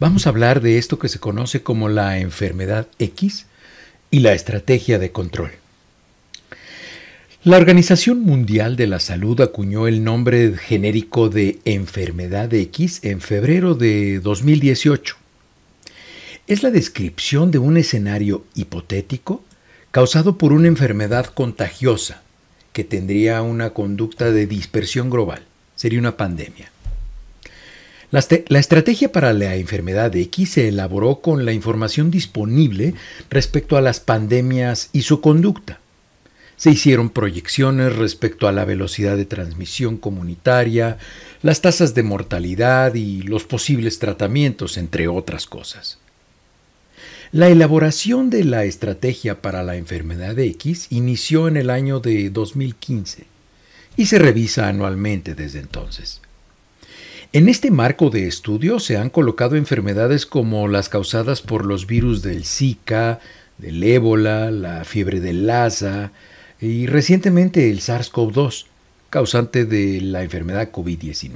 Vamos a hablar de esto que se conoce como la enfermedad X y la estrategia de control. La Organización Mundial de la Salud acuñó el nombre genérico de enfermedad X en febrero de 2018. Es la descripción de un escenario hipotético causado por una enfermedad contagiosa que tendría una conducta de dispersión global. Sería una pandemia. Este-, la, estrategia para la enfermedad X se elaboró con la información disponible respecto a las pandemias y su conducta. Se hicieron proyecciones respecto a la velocidad de transmisión comunitaria, las tasas de mortalidad y los posibles tratamientos, entre otras cosas. La elaboración de la estrategia para la enfermedad X inició en el año de 2015 y se revisa anualmente desde entonces. En este marco de estudio se han colocado enfermedades como las causadas por los virus del Zika, del ébola, la fiebre del Lasa y recientemente el SARS-CoV-2, causante de la enfermedad COVID-19.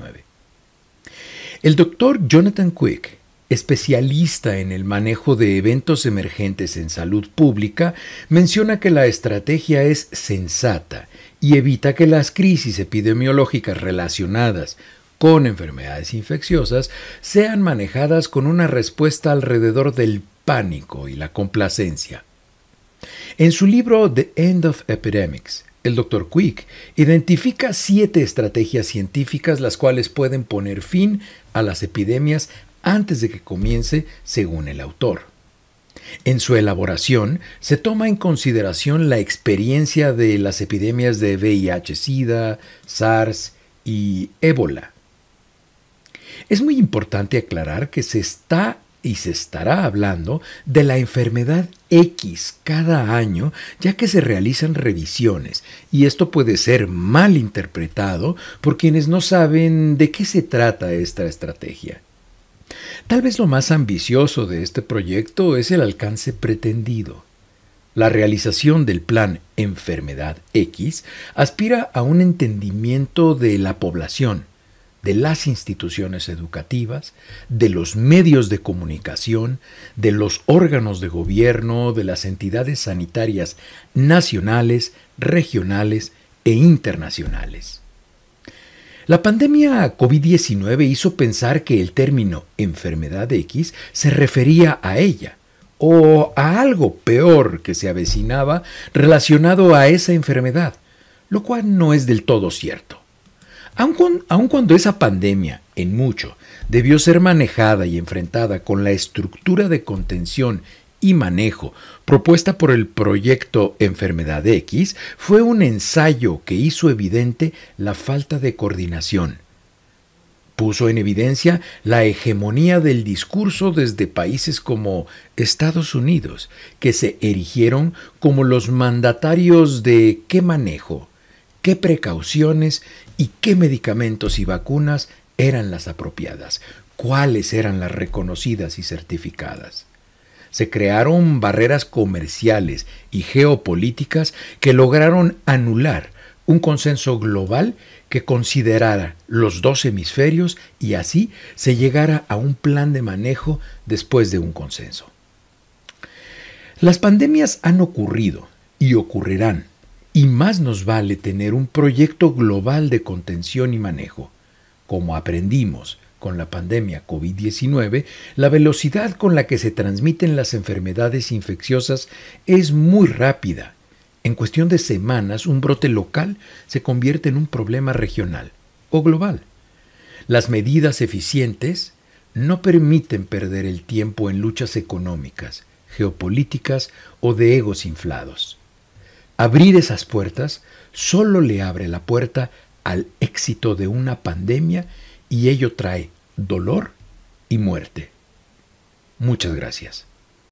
El doctor Jonathan Quick, especialista en el manejo de eventos emergentes en salud pública, menciona que la estrategia es sensata y evita que las crisis epidemiológicas relacionadas con enfermedades infecciosas sean manejadas con una respuesta alrededor del pánico y la complacencia. En su libro The End of Epidemics, el Dr. Quick identifica siete estrategias científicas las cuales pueden poner fin a las epidemias antes de que comience, según el autor. En su elaboración se toma en consideración la experiencia de las epidemias de VIH-Sida, SARS y ébola. Es muy importante aclarar que se está y se estará hablando de la enfermedad X cada año, ya que se realizan revisiones, y esto puede ser mal interpretado por quienes no saben de qué se trata esta estrategia. Tal vez lo más ambicioso de este proyecto es el alcance pretendido. La realización del plan Enfermedad X aspira a un entendimiento de la población, de las instituciones educativas, de los medios de comunicación, de los órganos de gobierno, de las entidades sanitarias nacionales, regionales e internacionales. La pandemia COVID-19 hizo pensar que el término enfermedad X se refería a ella o a algo peor que se avecinaba relacionado a esa enfermedad, lo cual no es del todo cierto. Aun, cuando esa pandemia, en mucho, debió ser manejada y enfrentada con la estructura de contención y manejo propuesta por el proyecto Enfermedad X, fue un ensayo que hizo evidente la falta de coordinación. Puso en evidencia la hegemonía del discurso desde países como Estados Unidos, que se erigieron como los mandatarios de qué manejo, qué precauciones y qué medicamentos y vacunas eran las apropiadas, cuáles eran las reconocidas y certificadas. Se crearon barreras comerciales y geopolíticas que lograron anular un consenso global que considerara los dos hemisferios y así se llegara a un plan de manejo después de un consenso. Las pandemias han ocurrido y ocurrirán y más nos vale tener un proyecto global de contención y manejo. Como aprendimos con la pandemia COVID-19, la velocidad con la que se transmiten las enfermedades infecciosas es muy rápida. En cuestión de semanas, un brote local se convierte en un problema regional o global. Las medidas eficientes no permiten perder el tiempo en luchas económicas, geopolíticas o de egos inflados. Abrir esas puertas solo le abre la puerta al éxito de una pandemia y ello trae dolor y muerte. Muchas gracias.